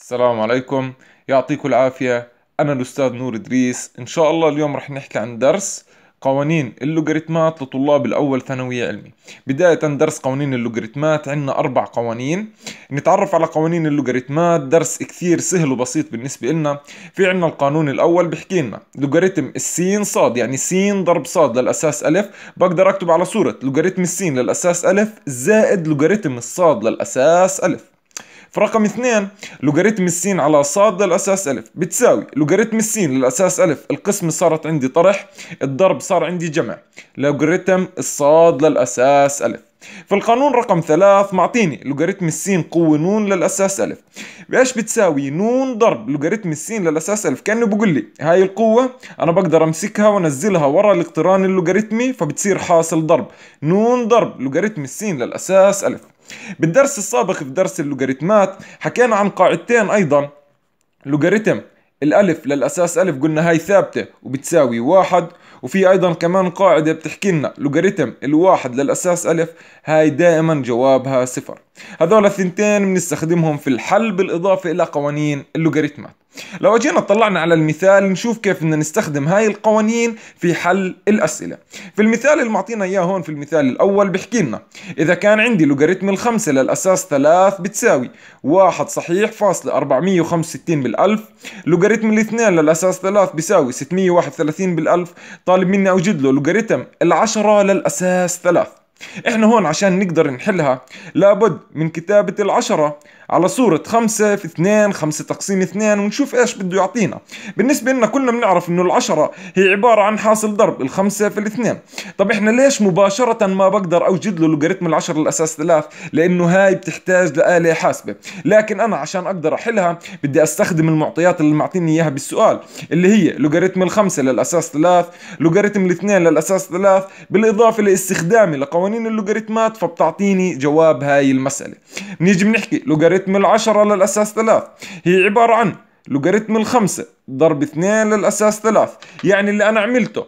السلام عليكم يعطيكم العافية أنا الأستاذ نور إدريس إن شاء الله اليوم رح نحكي عن درس قوانين اللوغاريتمات لطلاب الأول ثانوية علمي بداية درس قوانين اللوغاريتمات عندنا أربع قوانين نتعرف على قوانين اللوغاريتمات درس كثير سهل وبسيط بالنسبة لنا في عندنا القانون الأول بحكي لنا لوغاريتم السين صاد يعني سين ضرب صاد للأساس ألف بقدر أكتب على صورة لوغاريتم السين للأساس ألف زائد لوغاريتم الصاد للأساس ألف فرقم اثنين لوغاريتم السين على صاد للأساس ألف بتساوي لوغاريتم السين للأساس ألف القسمة صارت عندي طرح الضرب صار عندي جمع لوغاريتم الصاد للأساس ألف فالقانون رقم ثلاث معطيني لوغاريتم السين قوة نون للأساس ألف بإيش بتساوي نون ضرب لوغاريتم السين للأساس ألف كأنه بقول لي هاي القوة أنا بقدر أمسكها وأنزلها ورا الاقتران اللوغاريتمي فبتصير حاصل ضرب نون ضرب لوغاريتم السين للأساس ألف بالدرس السابق في درس اللوغاريتمات حكينا عن قاعدتين أيضا لوغاريتم الألف للأساس ألف قلنا هاي ثابتة وبتساوي واحد وفي ايضا كمان قاعدة بتحكي لنا لوغاريتم الواحد للاساس الف هاي دائما جوابها صفر هذول الثنتين بنستخدمهم في الحل بالاضافة الى قوانين اللوغاريتمات لو اجينا طلعنا على المثال نشوف كيف بدنا نستخدم هاي القوانين في حل الاسئله في المثال اللي معطينا اياه هون في المثال الاول بحكي لنا اذا كان عندي لوغاريتم الخمسه للاساس ثلاث بتساوي واحد صحيح فاصلة 465 بالالف لوغاريتم الاثنين للاساس ثلاث بيساوي 631 بالالف طالب مني اوجد له لوغاريتم العشرة للاساس ثلاث احنا هون عشان نقدر نحلها لابد من كتابة العشرة على صورة 5 في 2 5 تقسيم 2 ونشوف ايش بده يعطينا بالنسبة لنا كلنا بنعرف انه العشرة هي عبارة عن حاصل ضرب الخمسة في الاثنين طب احنا ليش مباشرة ما بقدر اوجد له لوغاريتم العشرة الاساس ثلاث لانه هاي بتحتاج لآلة حاسبة لكن انا عشان اقدر احلها بدي استخدم المعطيات اللي معطيني اياها بالسؤال اللي هي لوغاريتم الخمسة للاساس ثلاث لوغاريتم الاثنين للاساس ثلاث بالاضافة لاستخدامي لقوانين اللوغاريتمات فبتعطيني جواب هاي المسألة نيجي بنحكي لوغاريتم لوغاريتم العشرة للأساس ثلاث هي عبارة عن لوغاريتم الخمسة ضرب اثنين للأساس ثلاث يعني اللي أنا عملته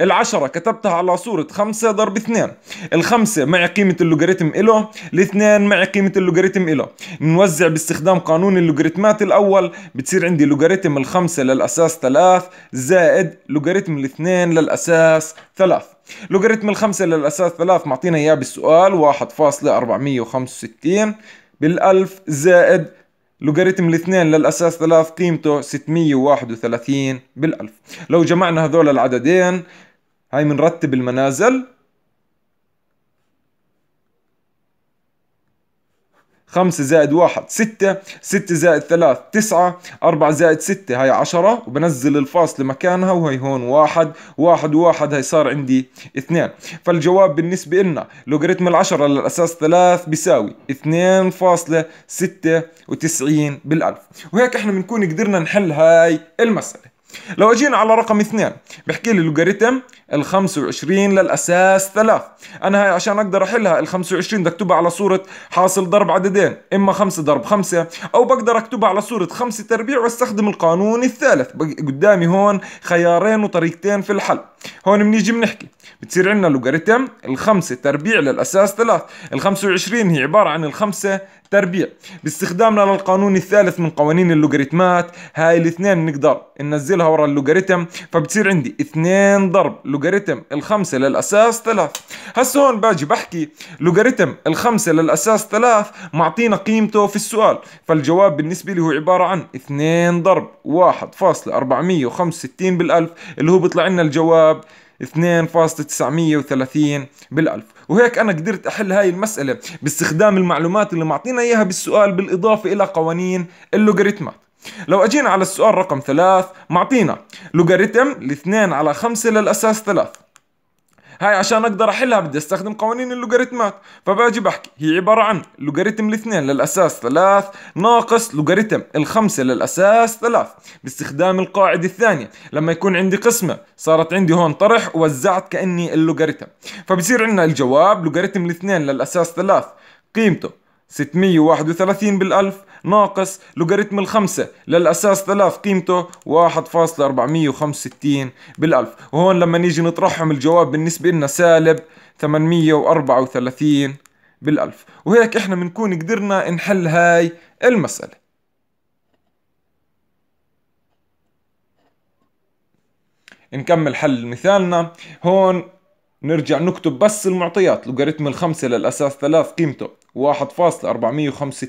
العشرة كتبتها على صورة خمسة ضرب اثنين الخمسة مع قيمة اللوغاريتم إله الاثنين مع قيمة اللوغاريتم إله نوزع باستخدام قانون اللوغاريتمات الأول بتصير عندي لوغاريتم الخمسة للأساس ثلاث زائد لوغاريتم الاثنين للأساس ثلاث لوغاريتم الخمسة للأساس ثلاث معطينا إياه بالسؤال واحد فاصلة أربعمية وخمسة وستين بالألف زائد لوغاريتم الاثنين للأساس ثلاث قيمته 631 بالألف لو جمعنا هذول العددين هاي منرتب المنازل 5 زائد 1 6 6 زائد 3 9 4 زائد 6 هي 10 وبنزل الفاصل مكانها وهي هون 1 1 و1 هي صار عندي 2 فالجواب بالنسبة لنا لوغاريتم العشرة للأساس 3 بيساوي 2.96 بالألف وهيك احنا بنكون قدرنا نحل هاي المسألة لو اجينا على رقم اثنين بحكي لي لوغاريتم ال 25 للاساس 3 انا هاي عشان اقدر احلها ال 25 بدي اكتبها على صوره حاصل ضرب عددين اما 5 ضرب 5 او بقدر اكتبها على صوره 5 تربيع واستخدم القانون الثالث قدامي هون خيارين وطريقتين في الحل هون بنيجي بنحكي بتصير عندنا لوغاريتم الخمسة تربيع للأساس ثلاث الخمسة 25 هي عبارة عن الخمسة تربيع باستخدامنا للقانون الثالث من قوانين اللوغاريتمات هاي الاثنين نقدر ننزلها ورا اللوغاريتم فبتصير عندي اثنين ضرب لوغاريتم الخمسة للأساس ثلاث هسه هون باجي بحكي لوغاريتم الخمسة للأساس ثلاث معطينا قيمته في السؤال فالجواب بالنسبة لي هو عبارة عن اثنين ضرب واحد فاصلة ستين بالألف اللي هو بيطلع لنا الجواب الشباب 2.930 بالألف وهيك أنا قدرت أحل هاي المسألة باستخدام المعلومات اللي معطينا إياها بالسؤال بالإضافة إلى قوانين اللوغاريتمات لو أجينا على السؤال رقم ثلاث معطينا لوغاريتم 2 على خمسة للأساس ثلاث هاي عشان اقدر احلها بدي استخدم قوانين اللوغاريتمات فباجي بحكي هي عباره عن لوغاريتم الاثنين للاساس ثلاث ناقص لوغاريتم الخمسه للاساس ثلاث باستخدام القاعده الثانيه لما يكون عندي قسمه صارت عندي هون طرح ووزعت كاني اللوغاريتم فبصير عندنا الجواب لوغاريتم الاثنين للاساس ثلاث قيمته 631 بالألف ناقص لوغاريتم الخمسة للأساس ثلاث قيمته 1.465 بالألف وهون لما نيجي نطرحهم الجواب بالنسبة لنا سالب 834 بالألف وهيك إحنا بنكون قدرنا نحل هاي المسألة نكمل حل مثالنا هون نرجع نكتب بس المعطيات لوغاريتم الخمسة للأساس ثلاث قيمته 1.465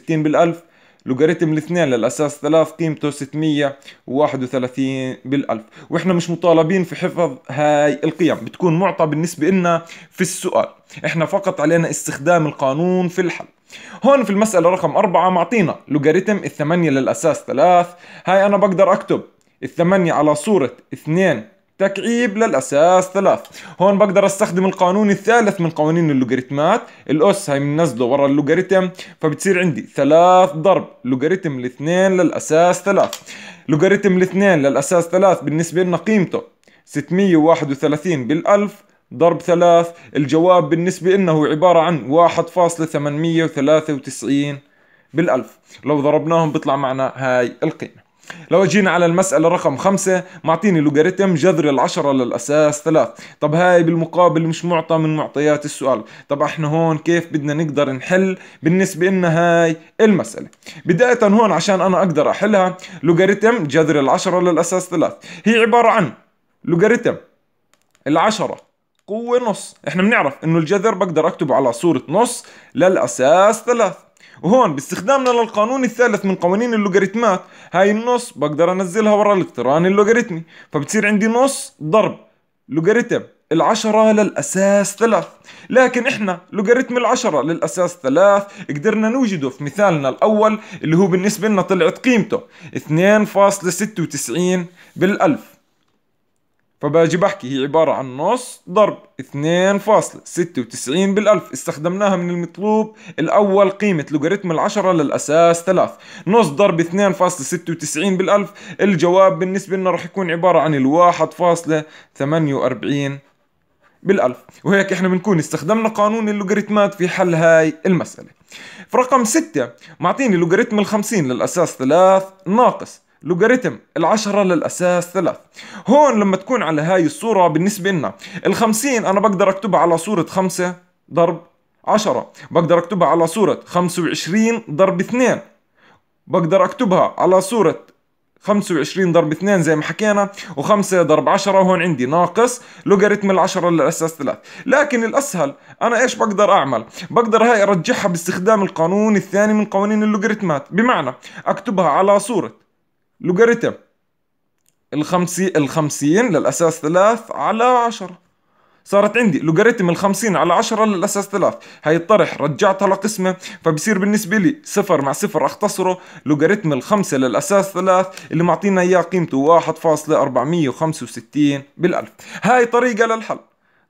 بالألف لوغاريتم الاثنين للأساس ثلاث قيمته 631 بالألف وإحنا مش مطالبين في حفظ هاي القيم بتكون معطى بالنسبة لنا في السؤال إحنا فقط علينا استخدام القانون في الحل هون في المسألة رقم أربعة معطينا لوغاريتم الثمانية للأساس ثلاث هاي أنا بقدر أكتب الثمانية على صورة اثنين تكعيب للأساس ثلاث هون بقدر أستخدم القانون الثالث من قوانين اللوغاريتمات الأس هاي منزله ورا اللوغاريتم فبتصير عندي ثلاث ضرب لوغاريتم الاثنين للأساس ثلاث لوغاريتم الاثنين للأساس ثلاث بالنسبة لنا قيمته 631 بالألف ضرب ثلاث الجواب بالنسبة لنا هو عبارة عن 1.893 بالألف لو ضربناهم بيطلع معنا هاي القيمة لو اجينا على المسألة رقم خمسة معطيني لوغاريتم جذر العشرة للأساس ثلاث طب هاي بالمقابل مش معطى من معطيات السؤال طب احنا هون كيف بدنا نقدر نحل بالنسبة لنا هاي المسألة بداية هون عشان أنا أقدر أحلها لوغاريتم جذر العشرة للأساس ثلاث هي عبارة عن لوغاريتم العشرة قوة نص احنا بنعرف انه الجذر بقدر اكتبه على صورة نص للأساس ثلاث وهون باستخدامنا للقانون الثالث من قوانين اللوغاريتمات هاي النص بقدر انزلها ورا الاقتران اللوغاريتمي فبتصير عندي نص ضرب لوغاريتم العشرة للأساس ثلاث لكن إحنا لوغاريتم العشرة للأساس ثلاث قدرنا نوجده في مثالنا الأول اللي هو بالنسبة لنا طلعت قيمته 2.96 بالألف فباجي بحكي هي عبارة عن نص ضرب 2.96 بالألف استخدمناها من المطلوب الأول قيمة لوغاريتم العشرة للأساس 3 نص ضرب 2.96 بالألف الجواب بالنسبة لنا رح يكون عبارة عن ال 1.48 بالألف وهيك احنا بنكون استخدمنا قانون اللوغاريتمات في حل هاي المسألة في رقم 6 معطيني لوغاريتم الخمسين 50 للأساس 3 ناقص لوغاريتم العشرة للأساس ثلاث هون لما تكون على هاي الصورة بالنسبة لنا الخمسين أنا بقدر أكتبها على صورة خمسة ضرب عشرة بقدر أكتبها على صورة خمسة وعشرين ضرب اثنين بقدر أكتبها على صورة 25 ضرب 2 زي ما حكينا و5 ضرب 10 هون عندي ناقص لوغاريتم ال 10 للاساس 3 لكن الاسهل انا ايش بقدر اعمل بقدر هاي ارجعها باستخدام القانون الثاني من قوانين اللوغاريتمات بمعنى اكتبها على صوره لوغاريتم الخمسي الخمسين للأساس ثلاث على عشرة صارت عندي لوغاريتم الخمسين على عشرة للأساس ثلاث هاي الطرح رجعتها لقسمة فبصير بالنسبة لي صفر مع صفر أختصره لوغاريتم الخمسة للأساس ثلاث اللي معطينا إياه قيمته واحد فاصلة أربعمية وخمسة وستين بالألف هاي طريقة للحل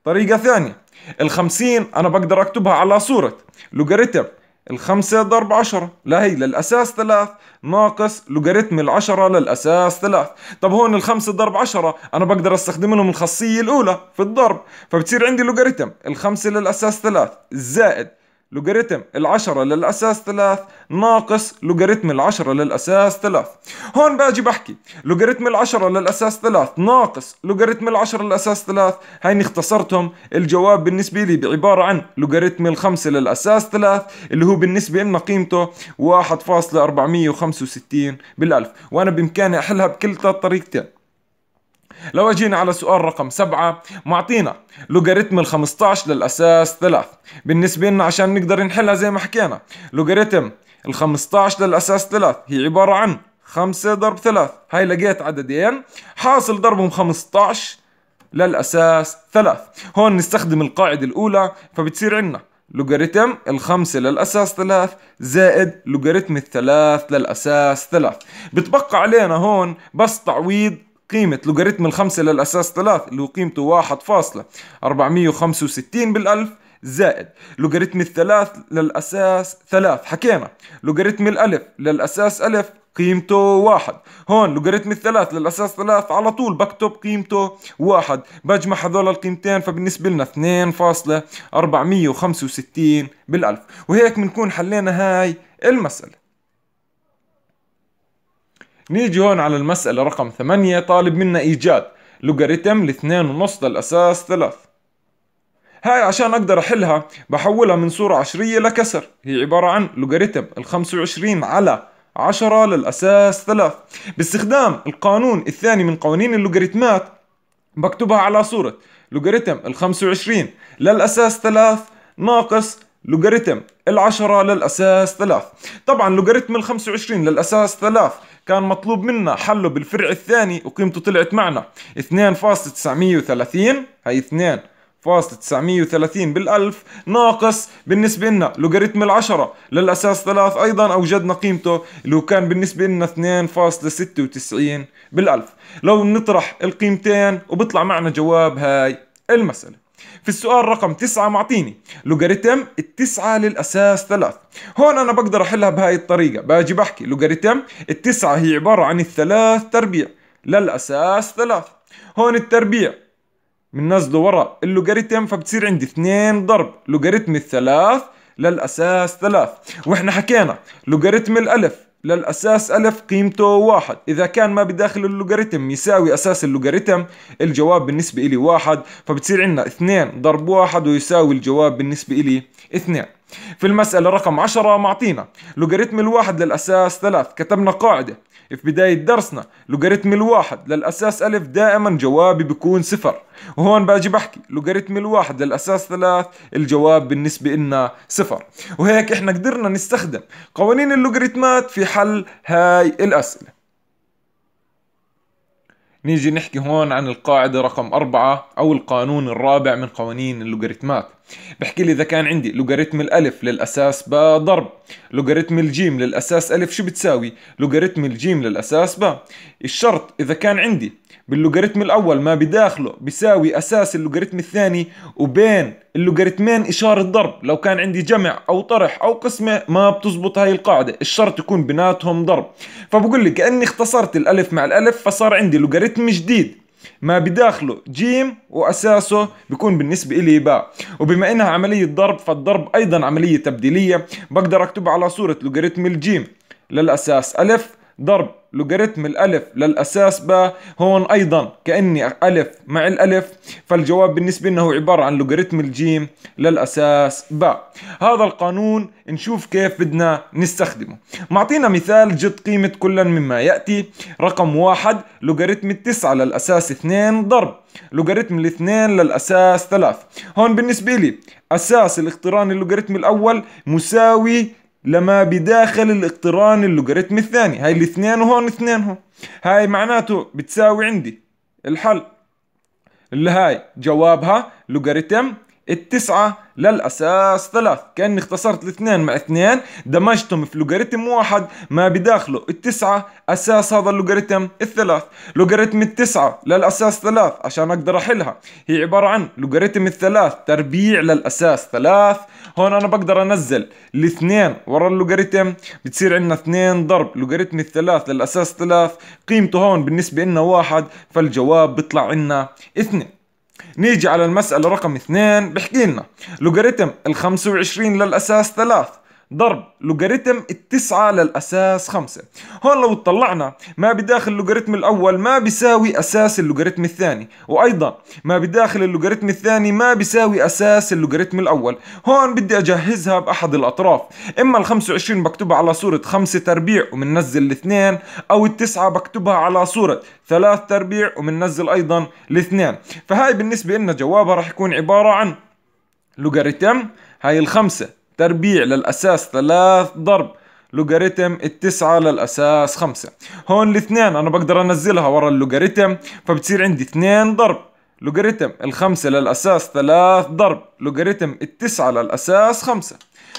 طريقة ثانية الخمسين أنا بقدر أكتبها على صورة لوغاريتم الخمسة ضرب عشرة لا هي للأساس ثلاث ناقص لوغاريتم العشرة للأساس ثلاث طب هون الخمسة ضرب عشرة أنا بقدر أستخدم لهم الخاصية الأولى في الضرب فبتصير عندي لوغاريتم الخمسة للأساس ثلاث زائد لوغاريتم العشرة للأساس ثلاث ناقص لوغاريتم العشرة للأساس ثلاث هون باجي بحكي لوغاريتم العشرة للأساس ثلاث ناقص لوغاريتم العشرة للأساس ثلاث هيني اختصرتهم الجواب بالنسبة لي بعبارة عن لوغاريتم الخمسة للأساس ثلاث اللي هو بالنسبة لنا قيمته واحد فاصلة أربعمية وخمسة وستين بالألف وأنا بإمكاني أحلها بكل ثلاث طريقتين لو اجينا على سؤال رقم سبعة معطينا لوغاريتم ال 15 للأساس 3 بالنسبة لنا عشان نقدر نحلها زي ما حكينا لوغاريتم ال 15 للأساس 3 هي عبارة عن 5 ضرب 3 هاي لقيت عددين حاصل ضربهم 15 للأساس 3 هون نستخدم القاعدة الأولى فبتصير عندنا لوغاريتم الخمسة للأساس ثلاث زائد لوغاريتم الثلاث للأساس ثلاث بتبقى علينا هون بس تعويض قيمة لوغاريتم الخمسة للأساس ثلاث اللي هو قيمته واحد فاصلة أربعمية وخمسة وستين بالألف زائد لوغاريتم الثلاث للأساس ثلاث حكينا لوغاريتم الألف للأساس ألف قيمته واحد هون لوغاريتم الثلاث للأساس ثلاث على طول بكتب قيمته واحد بجمع هذول القيمتين فبالنسبة لنا 2.465 بالألف وهيك بنكون حلينا هاي المسألة نيجي هون على المسألة رقم ثمانية طالب منا إيجاد لوغاريتم لاثنين ونص للأساس ثلاث هاي عشان أقدر أحلها بحولها من صورة عشرية لكسر هي عبارة عن لوغاريتم الخمسة 25 على 10 للأساس ثلاث باستخدام القانون الثاني من قوانين اللوغاريتمات بكتبها على صورة لوغاريتم الخمسة 25 للأساس ثلاث ناقص لوغاريتم العشرة للأساس ثلاث طبعا لوغاريتم الخمسة 25 للأساس ثلاث كان مطلوب منا حله بالفرع الثاني وقيمته طلعت معنا 2.930 هي 2 فاصل 930 بالألف ناقص بالنسبة لنا لوغاريتم العشرة للأساس ثلاث أيضا أوجدنا قيمته اللي هو كان بالنسبة لنا 2.96 بالألف لو نطرح القيمتين وبطلع معنا جواب هاي المسألة في السؤال رقم تسعة معطيني لوغاريتم التسعة للأساس ثلاث هون أنا بقدر أحلها بهاي الطريقة باجي بحكي لوغاريتم التسعة هي عبارة عن الثلاث تربيع للأساس ثلاث هون التربيع بننزله وراء اللوغاريتم فبتصير عندي اثنين ضرب لوغاريتم الثلاث للأساس ثلاث وإحنا حكينا لوغاريتم الألف للأساس ألف قيمته واحد إذا كان ما بداخل اللوغاريتم يساوي أساس اللوغاريتم الجواب بالنسبة إلي واحد فبتصير عندنا اثنين ضرب واحد ويساوي الجواب بالنسبة إلي اثنين في المسألة رقم 10 معطينا لوغاريتم الواحد للأساس 3 كتبنا قاعدة في بداية درسنا لوغاريتم الواحد للأساس ألف دائما جوابي بيكون صفر وهون باجي بحكي لوغاريتم الواحد للأساس ثلاث الجواب بالنسبة إلنا صفر وهيك إحنا قدرنا نستخدم قوانين اللوغاريتمات في حل هاي الأسئلة نيجي نحكي هون عن القاعدة رقم أربعة أو القانون الرابع من قوانين اللوغاريتمات بحكي لي إذا كان عندي لوغاريتم الألف للأساس با ضرب لوغاريتم الجيم للأساس ألف شو بتساوي لوغاريتم الجيم للأساس با الشرط إذا كان عندي باللوغاريتم الاول ما بداخله بيساوي اساس اللوغاريتم الثاني وبين اللوغاريتمين اشاره ضرب لو كان عندي جمع او طرح او قسمه ما بتزبط هاي القاعده الشرط يكون بيناتهم ضرب فبقول لي كاني اختصرت الالف مع الالف فصار عندي لوغاريتم جديد ما بداخله جيم واساسه بيكون بالنسبه لي باء وبما انها عمليه ضرب فالضرب ايضا عمليه تبديليه بقدر اكتبها على صوره لوغاريتم الجيم للاساس الف ضرب لوغاريتم الألف للأساس ب هون أيضا كأني ألف مع الألف فالجواب بالنسبة لنا هو عبارة عن لوغاريتم الجيم للأساس ب هذا القانون نشوف كيف بدنا نستخدمه معطينا مثال جد قيمة كل مما يأتي رقم واحد لوغاريتم التسعة للأساس اثنين ضرب لوغاريتم الاثنين للأساس ثلاث هون بالنسبة لي أساس الاقتران اللوغاريتم الأول مساوي لما بداخل الاقتران اللوغاريتم الثاني هاي الاثنين وهون اثنين هون هاي معناته بتساوي عندي الحل اللي هاي جوابها لوغاريتم التسعة للأساس ثلاث كأني اختصرت الاثنين مع اثنين دمجتهم في لوغاريتم واحد ما بداخله التسعة أساس هذا اللوغاريتم الثلاث لوغاريتم التسعة للأساس ثلاث عشان أقدر أحلها هي عبارة عن لوغاريتم الثلاث تربيع للأساس ثلاث هون انا بقدر انزل الاثنين ورا اللوغاريتم بتصير عندنا اثنين ضرب لوغاريتم الثلاث للاساس ثلاث قيمته هون بالنسبة لنا واحد فالجواب بيطلع عندنا اثنين نيجي على المسألة رقم اثنين بحكي لنا لوغاريتم ال 25 للأساس ثلاث ضرب لوغاريتم التسعة للأساس خمسة هون لو اطلعنا ما بداخل اللوغاريتم الأول ما بيساوي أساس اللوغاريتم الثاني وأيضا ما بداخل اللوغاريتم الثاني ما بيساوي أساس اللوغاريتم الأول هون بدي أجهزها بأحد الأطراف إما الخمسة 25 بكتبها على صورة خمسة تربيع ومننزل الاثنين أو التسعة بكتبها على صورة ثلاث تربيع ومننزل أيضا الاثنين فهاي بالنسبة لنا جوابها راح يكون عبارة عن لوغاريتم هاي الخمسة تربيع للأساس ثلاث ضرب لوغاريتم التسعة للأساس خمسة هون الاثنين أنا بقدر أنزلها ورا اللوغاريتم فبتصير عندي اثنين ضرب لوغاريتم الخمسة للأساس ثلاث ضرب لوغاريتم التسعة للأساس خمسة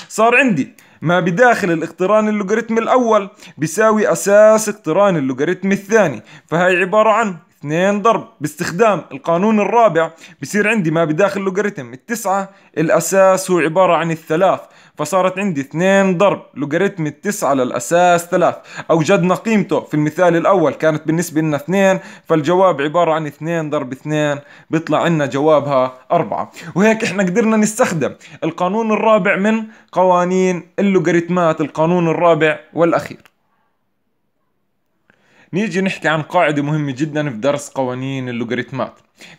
صار عندي ما بداخل الاقتران اللوغاريتم الأول بيساوي أساس اقتران اللوغاريتم الثاني فهي عبارة عن اثنين ضرب باستخدام القانون الرابع بصير عندي ما بداخل لوغاريتم التسعة الأساس هو عبارة عن الثلاث فصارت عندي 2 ضرب لوغاريتم التسعة للأساس 3 أوجدنا قيمته في المثال الأول كانت بالنسبة لنا 2 فالجواب عبارة عن 2 ضرب 2 بيطلع عنا جوابها 4 وهيك احنا قدرنا نستخدم القانون الرابع من قوانين اللوغاريتمات القانون الرابع والأخير نيجي نحكي عن قاعدة مهمة جدا في درس قوانين اللوغاريتمات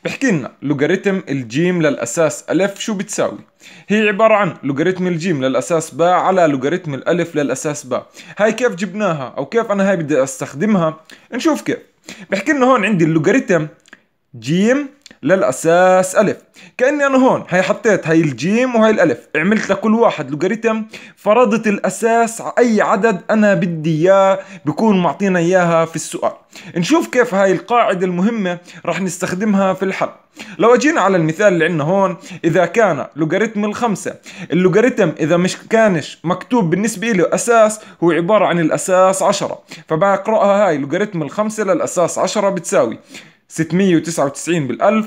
بحكي لنا لوغاريتم الجيم للأساس ألف شو بتساوي؟ هي عبارة عن لوغاريتم الجيم للأساس باء على لوغاريتم الألف للأساس باء هاي كيف جبناها أو كيف أنا هاي بدي أستخدمها نشوف كيف بحكي لنا هون عندي اللوغاريتم جيم للأساس ألف كأني أنا هون هي حطيت هي الجيم وهي الألف عملت لكل واحد لوغاريتم فرضت الأساس على أي عدد أنا بدي إياه بكون معطينا إياها في السؤال نشوف كيف هاي القاعدة المهمة رح نستخدمها في الحل لو اجينا على المثال اللي عندنا هون اذا كان لوغاريتم الخمسة اللوغاريتم اذا مش كانش مكتوب بالنسبة له اساس هو عبارة عن الاساس عشرة فبقرأها هاي لوغاريتم الخمسة للاساس عشرة بتساوي 699 بالألف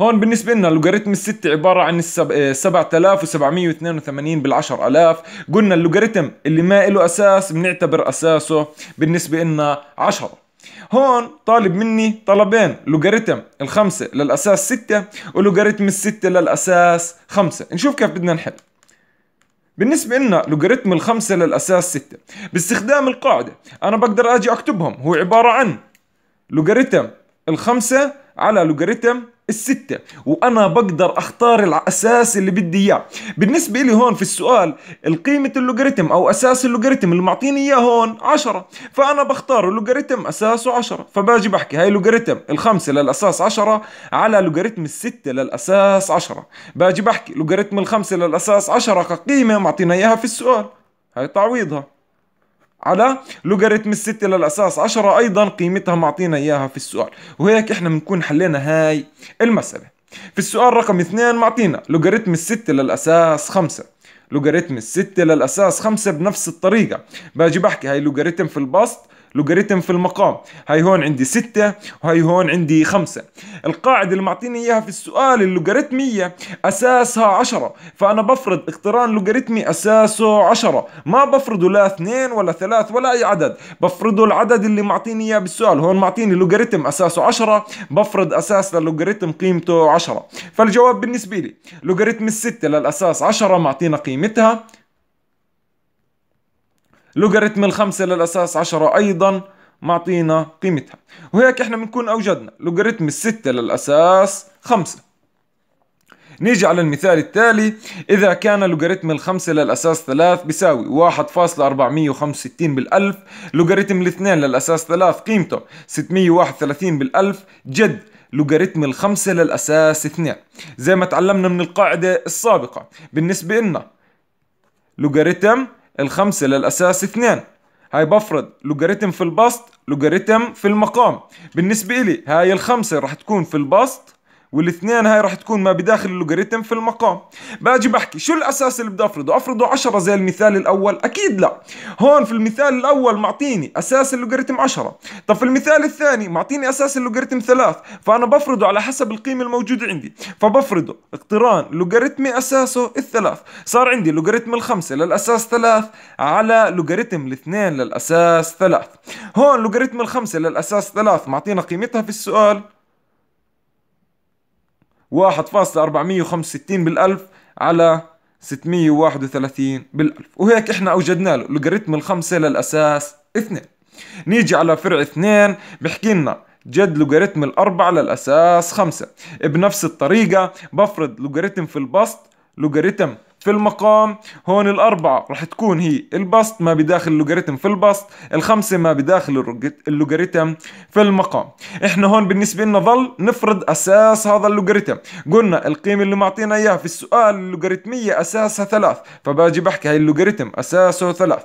هون بالنسبة لنا لوغاريتم الستة عبارة عن السب... 7782 آه، بالعشر ألاف قلنا اللوغاريتم اللي ما له أساس بنعتبر أساسه بالنسبة لنا 10 هون طالب مني طلبين لوغاريتم الخمسة للأساس ستة ولوغاريتم الستة للأساس خمسة نشوف كيف بدنا نحل بالنسبة لنا لوغاريتم الخمسة للأساس ستة باستخدام القاعدة أنا بقدر أجي أكتبهم هو عبارة عن لوغاريتم الخمسة على لوغاريتم الستة وأنا بقدر أختار الأساس اللي بدي إياه بالنسبة لي هون في السؤال القيمة اللوغاريتم أو أساس اللوغاريتم اللي معطيني إياه هون عشرة فأنا بختار اللوغاريتم أساسه عشرة فباجي بحكي هاي لوغاريتم الخمسة للأساس عشرة على لوغاريتم الستة للأساس عشرة باجي بحكي لوغاريتم الخمسة للأساس عشرة كقيمة معطينا إياها في السؤال هاي تعويضها على لوغاريتم الستة للأساس عشرة أيضا قيمتها معطينا إياها في السؤال وهيك إحنا بنكون حلينا هاي المسألة في السؤال رقم اثنين معطينا لوغاريتم الستة للأساس خمسة لوغاريتم الستة للأساس خمسة بنفس الطريقة باجي بحكي هاي لوغاريتم في البسط لوغاريتم في المقام هاي هون عندي ستة وهي هون عندي خمسة القاعدة اللي معطيني إياها في السؤال اللوغاريتمية أساسها عشرة فأنا بفرض اقتران لوغاريتمي أساسه عشرة ما بفرضه لا اثنين ولا ثلاث ولا أي عدد بفرضه العدد اللي معطيني إياه بالسؤال هون معطيني لوغاريتم أساسه عشرة بفرض أساس للوغاريتم قيمته عشرة فالجواب بالنسبة لي لوغاريتم الستة للأساس عشرة معطينا قيمتها لوغاريتم الخمسة للأساس عشرة أيضا معطينا قيمتها وهيك احنا بنكون أوجدنا لوغاريتم الستة للأساس خمسة نيجي على المثال التالي إذا كان لوغاريتم الخمسة للأساس ثلاث بيساوي واحد فاصلة أربعمية وخمسة ستين بالألف لوغاريتم الاثنين للأساس ثلاث قيمته ستمية واحد ثلاثين بالألف جد لوغاريتم الخمسة للأساس اثنين زي ما تعلمنا من القاعدة السابقة بالنسبة لنا لوغاريتم الخمسة للأساس اثنين هاي بفرض لوغاريتم في البسط لوغاريتم في المقام بالنسبة إلي هاي الخمسة رح تكون في البسط والاثنين هاي رح تكون ما بداخل اللوغاريتم في المقام باجي بحكي شو الاساس اللي بدي افرضه افرضه 10 زي المثال الاول اكيد لا هون في المثال الاول معطيني اساس اللوغاريتم 10 طب في المثال الثاني معطيني اساس اللوغاريتم 3 فانا بفرضه على حسب القيمه الموجوده عندي فبفرضه اقتران لوغاريتمي اساسه الثلاث صار عندي لوغاريتم الخمسه للاساس 3 على لوغاريتم الاثنين للاساس 3 هون لوغاريتم الخمسه للاساس 3 معطينا قيمتها في السؤال 1.465 بالألف على 631 بالألف وهيك احنا أوجدنا له لوغاريتم الخمسة للأساس 2 نيجي على فرع 2 بحكي لنا جد لوغاريتم الأربعة للأساس 5 بنفس الطريقة بفرض لوغاريتم في البسط لوغاريتم في المقام هون الأربعة رح تكون هي البسط ما بداخل اللوغاريتم في البسط الخمسة ما بداخل اللوغاريتم في المقام احنا هون بالنسبة لنا ظل نفرض أساس هذا اللوغاريتم قلنا القيمة اللي معطينا إياها في السؤال اللوغاريتمية أساسها ثلاث فباجي بحكي هاي اللوغاريتم أساسه ثلاث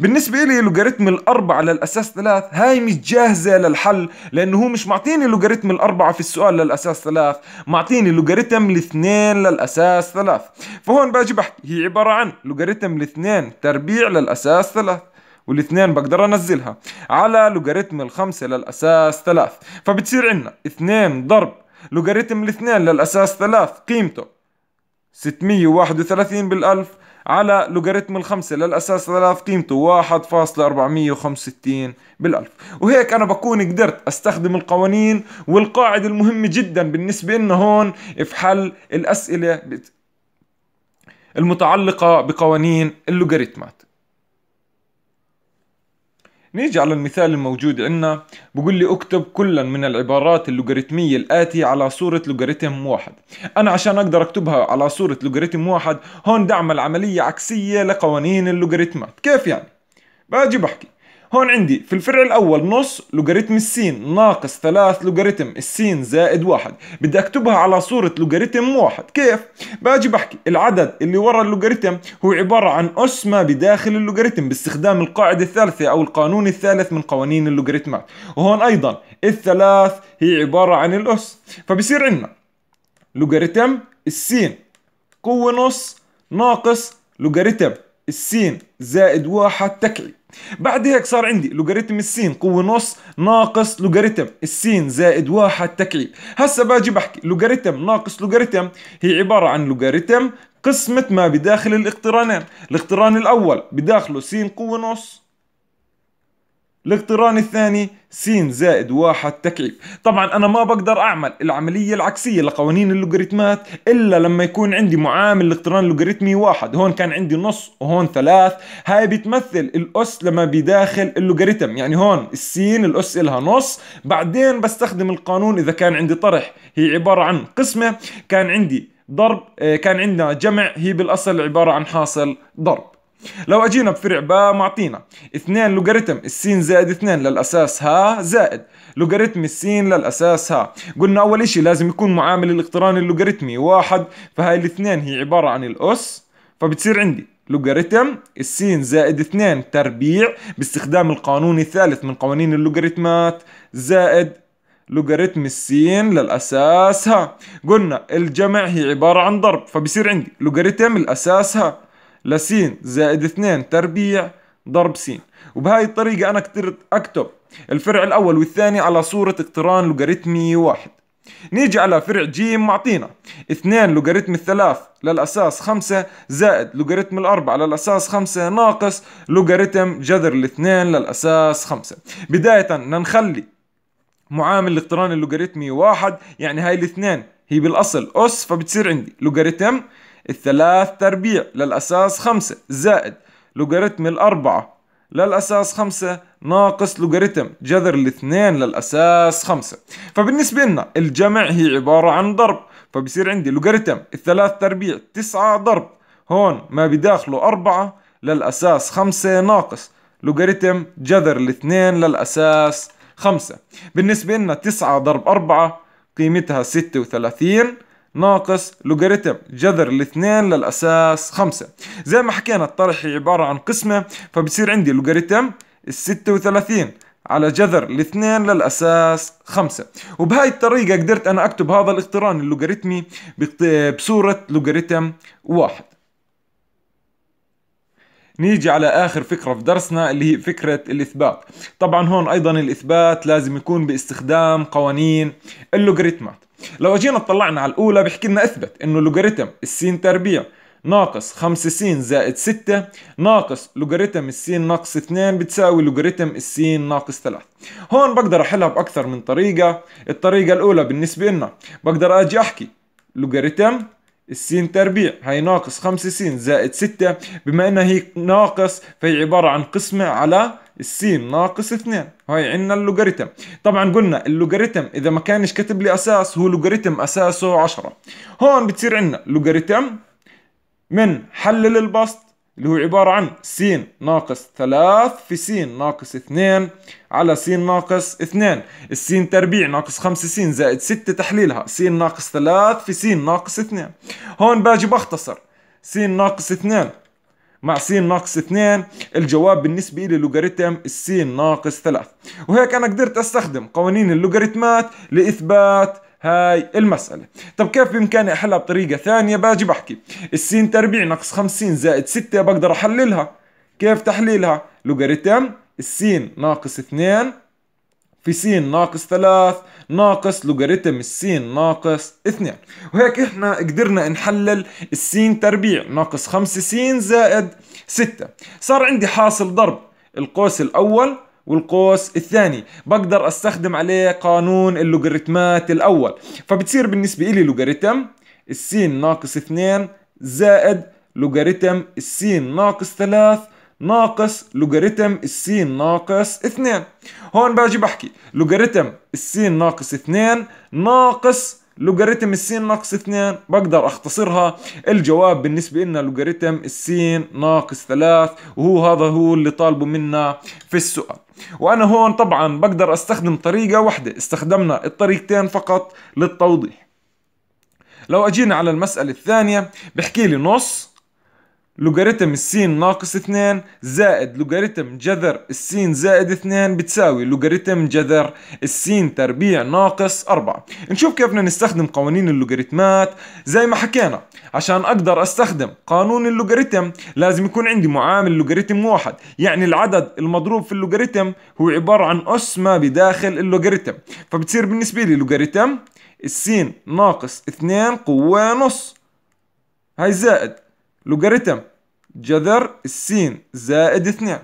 بالنسبة لي لوغاريتم الأربعة للأساس ثلاث هاي مش جاهزة للحل لأنه هو مش معطيني لوغاريتم الأربعة في السؤال للأساس ثلاث معطيني لوغاريتم الاثنين للأساس ثلاث فهون باجي بحكي هي عبارة عن لوغاريتم الاثنين تربيع للأساس ثلاث والاثنين بقدر انزلها على لوغاريتم الخمسة للأساس ثلاث فبتصير عندنا اثنين ضرب لوغاريتم الاثنين للأساس ثلاث قيمته 631 بالألف على لوغاريتم الخمسة للأساس ثلاث قيمته 1.465 بالألف وهيك أنا بكون قدرت أستخدم القوانين والقاعدة المهمة جدا بالنسبة لنا هون في حل الأسئلة المتعلقة بقوانين اللوغاريتمات نيجي على المثال الموجود عندنا بقول لي اكتب كلا من العبارات اللوغاريتمية الآتية على صورة لوغاريتم واحد أنا عشان أقدر أكتبها على صورة لوغاريتم واحد هون بدي أعمل عملية عكسية لقوانين اللوغاريتمات كيف يعني؟ باجي بحكي هون عندي في الفرع الأول نص لوغاريتم السين ناقص ثلاث لوغاريتم السين زائد واحد بدي أكتبها على صورة لوغاريتم واحد كيف؟ باجي بحكي العدد اللي ورا اللوغاريتم هو عبارة عن أس ما بداخل اللوغاريتم باستخدام القاعدة الثالثة أو القانون الثالث من قوانين اللوغاريتمات وهون أيضا الثلاث هي عبارة عن الأس فبصير عندنا لوغاريتم السين قوة نص ناقص لوغاريتم السين زائد واحد تكعي بعد هيك صار عندي لوغاريتم السين قوة نص ناقص لوغاريتم السين زائد واحد تكعيب هسا باجي بحكي لوغاريتم ناقص لوغاريتم هي عبارة عن لوغاريتم قسمة ما بداخل الاقترانين الاقتران الأول بداخله سين قوة نص الاقتران الثاني س زائد واحد تكعيب طبعا أنا ما بقدر أعمل العملية العكسية لقوانين اللوغاريتمات إلا لما يكون عندي معامل الاقتران اللوغاريتمي واحد هون كان عندي نص وهون ثلاث هاي بتمثل الأس لما بداخل اللوغاريتم يعني هون السين الأس إلها نص بعدين بستخدم القانون إذا كان عندي طرح هي عبارة عن قسمة كان عندي ضرب آه، كان عندنا جمع هي بالأصل عبارة عن حاصل ضرب لو اجينا بفرع ب معطينا 2 لوغاريتم السين زائد 2 للاساس ها زائد لوغاريتم السين للاساس ها قلنا اول اشي لازم يكون معامل الاقتران اللوغاريتمي واحد فهاي الاثنين هي عبارة عن الاس فبتصير عندي لوغاريتم السين زائد 2 تربيع باستخدام القانون الثالث من قوانين اللوغاريتمات زائد لوغاريتم السين للاساس ها قلنا الجمع هي عبارة عن ضرب فبصير عندي لوغاريتم الاساس ها لسين زائد اثنين تربيع ضرب سين وبهاي الطريقة أنا أكتب الفرع الأول والثاني على صورة اقتران لوغاريتمي واحد نيجي على فرع ج معطينا اثنين لوغاريتم الثلاث للأساس خمسة زائد لوغاريتم الأربعة للأساس خمسة ناقص لوغاريتم جذر الاثنين للأساس خمسة بداية بدنا نخلي معامل الاقتران اللوغاريتمي واحد يعني هاي الاثنين هي بالأصل أس فبتصير عندي لوغاريتم الثلاث تربيع للأساس خمسة زائد لوغاريتم الأربعة للأساس خمسة ناقص لوغاريتم جذر الاثنين للأساس خمسة فبالنسبة لنا الجمع هي عبارة عن ضرب فبصير عندي لوغاريتم الثلاث تربيع تسعة ضرب هون ما بداخله أربعة للأساس خمسة ناقص لوغاريتم جذر الاثنين للأساس خمسة بالنسبة لنا تسعة ضرب أربعة قيمتها ستة وثلاثين ناقص لوغاريتم جذر الاثنين للأساس خمسة زي ما حكينا الطرح عبارة عن قسمة فبصير عندي لوغاريتم الستة وثلاثين على جذر الاثنين للأساس خمسة وبهاي الطريقة قدرت أنا أكتب هذا الاقتران اللوغاريتمي بصورة لوغاريتم واحد نيجي على اخر فكره في درسنا اللي هي فكره الاثبات طبعا هون ايضا الاثبات لازم يكون باستخدام قوانين اللوغاريتمات لو اجينا اطلعنا على الاولى بحكي لنا اثبت انه لوغاريتم السين تربيع ناقص 5 س زائد 6 ناقص لوغاريتم السين ناقص 2 بتساوي لوغاريتم السين ناقص 3 هون بقدر احلها باكثر من طريقه الطريقه الاولى بالنسبه لنا بقدر اجي احكي لوغاريتم السين تربيع هي ناقص 5 س زائد 6 بما انها هي ناقص فهي عباره عن قسمه على السين ناقص 2 هاي عندنا اللوغاريتم طبعا قلنا اللوغاريتم اذا ما كانش كاتب لي اساس هو لوغاريتم اساسه 10 هون بتصير عندنا لوغاريتم من حلل البسط اللي هو عبارة عن س ناقص 3 في س ناقص 2 على س ناقص 2 الس تربيع ناقص 5 س زائد 6 تحليلها س ناقص 3 في س ناقص 2 هون باجي بختصر س ناقص 2 مع س ناقص 2 الجواب بالنسبة لي لوغاريتم س ناقص 3 وهيك أنا قدرت أستخدم قوانين اللوغاريتمات لإثبات هاي المسألة طب كيف بإمكاني أحلها بطريقة ثانية باجي بحكي الس تربيع ناقص 50 زائد 6 بقدر أحللها كيف تحليلها لوغاريتم السين ناقص 2 في س ناقص 3 ناقص لوغاريتم الس ناقص 2 وهيك احنا قدرنا نحلل السين تربيع ناقص 5 س زائد 6 صار عندي حاصل ضرب القوس الاول والقوس الثاني بقدر استخدم عليه قانون اللوغاريتمات الاول فبتصير بالنسبه لي لوغاريتم السين ناقص 2 زائد لوغاريتم السين ناقص 3 ناقص لوغاريتم السين ناقص 2 هون باجي بحكي لوغاريتم السين ناقص 2 ناقص لوغاريتم السين ناقص 2 بقدر اختصرها الجواب بالنسبة لنا لوغاريتم السين ناقص 3 وهو هذا هو اللي طالبه منا في السؤال وانا هون طبعا بقدر استخدم طريقة واحدة استخدمنا الطريقتين فقط للتوضيح لو اجينا على المسألة الثانية بحكي لي نص لوغاريتم السين ناقص 2 زائد لوغاريتم جذر السين زائد 2 بتساوي لوغاريتم جذر السين تربيع ناقص أربعة نشوف كيف بدنا نستخدم قوانين اللوغاريتمات زي ما حكينا عشان أقدر أستخدم قانون اللوغاريتم لازم يكون عندي معامل لوغاريتم واحد يعني العدد المضروب في اللوغاريتم هو عبارة عن أس ما بداخل اللوغاريتم فبتصير بالنسبة لي لوغاريتم السين ناقص 2 قوة نص هاي زائد لوغاريتم جذر السين زائد اثنين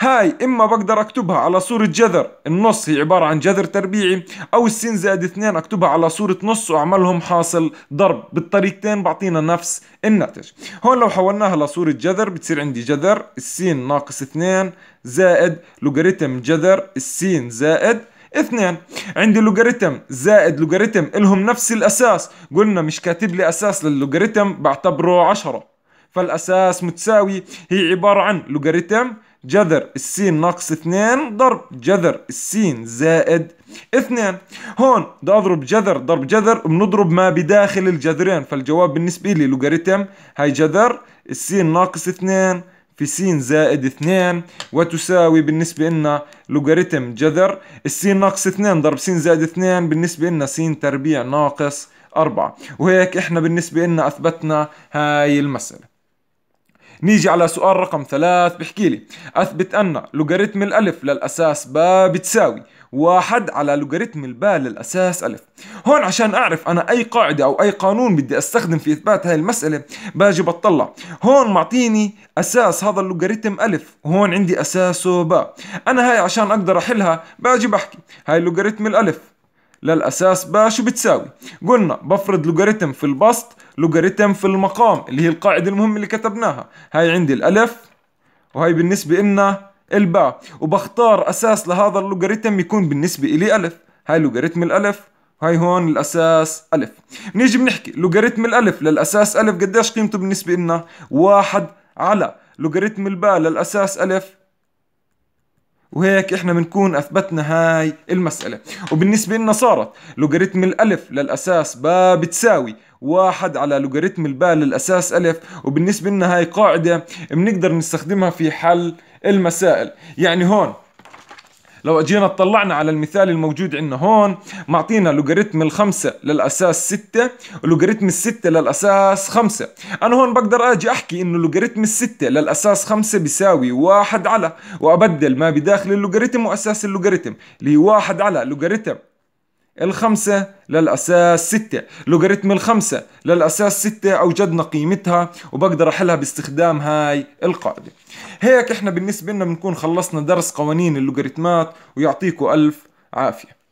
هاي اما بقدر اكتبها على صورة جذر النص هي عبارة عن جذر تربيعي او السين زائد اثنين اكتبها على صورة نص واعملهم حاصل ضرب بالطريقتين بعطينا نفس الناتج هون لو حولناها لصورة جذر بتصير عندي جذر السين ناقص اثنين زائد لوغاريتم جذر السين زائد اثنين عندي لوغاريتم زائد لوغاريتم الهم نفس الاساس قلنا مش كاتب لي اساس للوغاريتم بعتبره عشرة فالأساس متساوي هي عبارة عن لوغاريتم جذر السين ناقص 2 ضرب جذر السين زائد 2 هون بدي اضرب جذر ضرب جذر بنضرب ما بداخل الجذرين فالجواب بالنسبة لي لوغاريتم هاي جذر السين ناقص 2 في س زائد 2 وتساوي بالنسبة لنا لوغاريتم جذر الس ناقص 2 ضرب س زائد 2 بالنسبة لنا س تربيع ناقص 4 وهيك احنا بالنسبة لنا اثبتنا هاي المسألة نيجي على سؤال رقم ثلاث بحكي لي أثبت أن لوغاريتم الألف للأساس با بتساوي واحد على لوغاريتم الباء للأساس ألف هون عشان أعرف أنا أي قاعدة أو أي قانون بدي أستخدم في إثبات هاي المسألة باجي بطلع هون معطيني أساس هذا اللوغاريتم ألف وهون عندي أساسه باء أنا هاي عشان أقدر أحلها باجي بحكي هاي لوغاريتم الألف للأساس شو بتساوي قلنا بفرض لوغاريتم في البسط لوغاريتم في المقام اللي هي القاعدة المهمة اللي كتبناها هاي عندي الألف وهي بالنسبة لنا الباء وبختار أساس لهذا اللوغاريتم يكون بالنسبة إلي ألف هاي لوغاريتم الألف هاي هون الأساس ألف نيجي بنحكي لوغاريتم الألف للأساس ألف قديش قيمته بالنسبة لنا واحد على لوغاريتم الباء للأساس ألف وهيك احنا بنكون اثبتنا هاي المسألة وبالنسبة لنا صارت لوغاريتم الالف للاساس ب بتساوي واحد على لوغاريتم الباء للاساس الف وبالنسبة لنا هاي قاعدة بنقدر نستخدمها في حل المسائل يعني هون لو اجينا اطلعنا على المثال الموجود عندنا هون معطينا لوغاريتم الخمسة للأساس ستة ولوغاريتم الستة للأساس خمسة أنا هون بقدر أجي أحكي إنه لوغاريتم الستة للأساس خمسة بيساوي واحد على وأبدل ما بداخل اللوغاريتم وأساس اللوغاريتم اللي هي واحد على لوغاريتم الخمسة للأساس ستة لوغاريتم الخمسة للأساس ستة أوجدنا قيمتها وبقدر أحلها باستخدام هاي القاعدة هيك إحنا بالنسبة لنا بنكون خلصنا درس قوانين اللوغاريتمات ويعطيكم ألف عافية